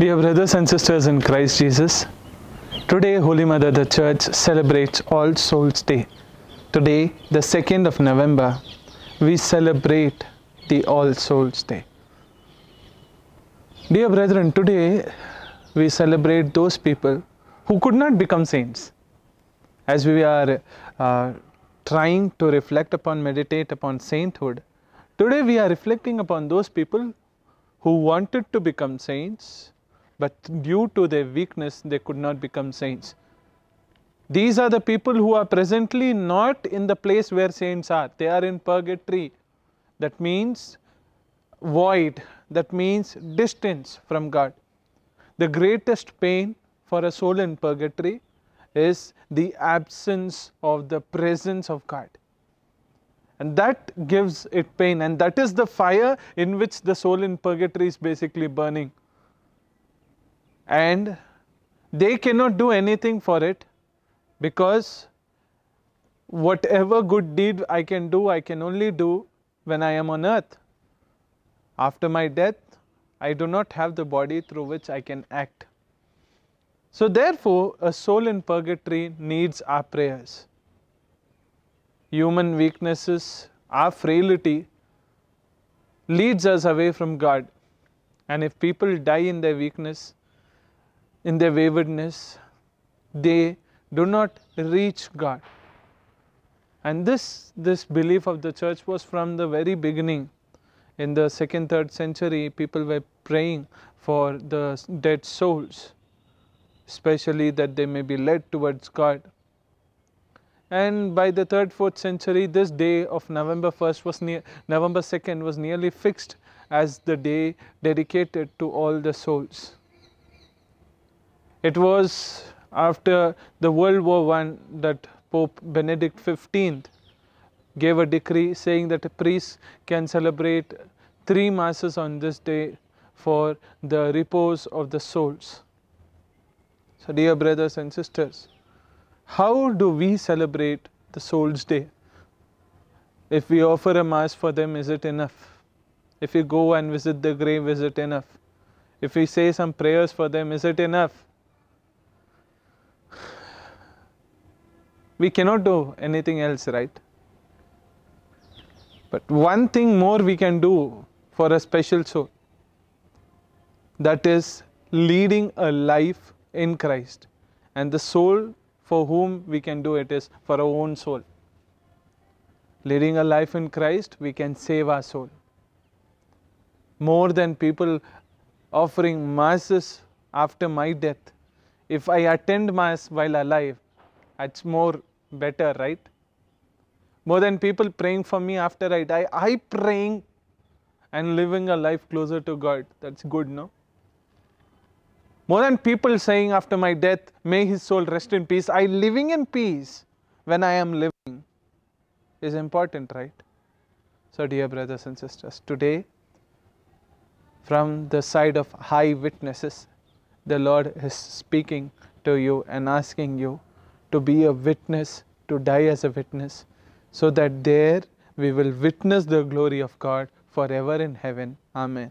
Dear brothers and sisters in Christ Jesus, today Holy Mother the Church celebrates All Souls Day. Today, the 2nd of November, we celebrate the All Souls Day. Dear brethren, today we celebrate those people who could not become saints. As we are uh, trying to reflect upon, meditate upon sainthood, today we are reflecting upon those people who wanted to become saints but due to their weakness they could not become saints. These are the people who are presently not in the place where saints are, they are in purgatory. That means void, that means distance from God. The greatest pain for a soul in purgatory is the absence of the presence of God. And that gives it pain, and that is the fire in which the soul in purgatory is basically burning and they cannot do anything for it because whatever good deed I can do, I can only do when I am on earth. After my death, I do not have the body through which I can act. So, therefore, a soul in purgatory needs our prayers. Human weaknesses, our frailty leads us away from God. And if people die in their weakness, in their waywardness, they do not reach God. And this, this belief of the church was from the very beginning. In the second, third century, people were praying for the dead souls, especially that they may be led towards God. And by the third, fourth century, this day of November 1st was near, November 2nd was nearly fixed as the day dedicated to all the souls. It was after the World War I that Pope Benedict XV gave a decree saying that priests can celebrate three masses on this day for the repose of the souls. So, dear brothers and sisters, how do we celebrate the Soul's Day? If we offer a Mass for them, is it enough? If we go and visit the grave, is it enough? If we say some prayers for them, is it enough? we cannot do anything else, right? But one thing more we can do for a special soul that is leading a life in Christ. And the soul for whom we can do it is for our own soul. Leading a life in Christ, we can save our soul. More than people offering masses after my death. If I attend mass while alive, it's more better, right? More than people praying for me after I die, I praying and living a life closer to God. That's good, no? More than people saying after my death, may his soul rest in peace, I living in peace when I am living is important, right? So, dear brothers and sisters, today from the side of high witnesses, the Lord is speaking to you and asking you to be a witness, to die as a witness, so that there we will witness the glory of God forever in heaven. Amen.